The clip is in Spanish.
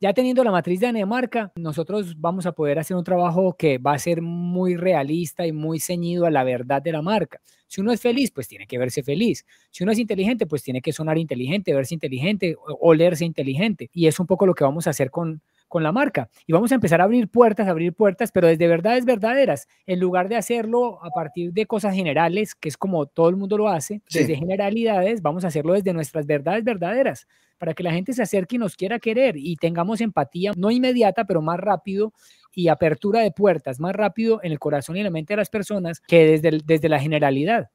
Ya teniendo la matriz de marca, nosotros vamos a poder hacer un trabajo que va a ser muy realista y muy ceñido a la verdad de la marca. Si uno es feliz, pues tiene que verse feliz. Si uno es inteligente, pues tiene que sonar inteligente, verse inteligente, olerse inteligente. Y es un poco lo que vamos a hacer con, con la marca. Y vamos a empezar a abrir puertas, a abrir puertas, pero desde verdades verdaderas, en lugar de hacerlo a partir de cosas generales, que es como todo el mundo lo hace, desde generalidades, vamos a hacerlo desde nuestras verdades verdaderas, para que la gente se acerque y nos quiera querer y tengamos empatía, no inmediata, pero más rápido y apertura de puertas, más rápido en el corazón y en la mente de las personas que desde, desde la generalidad.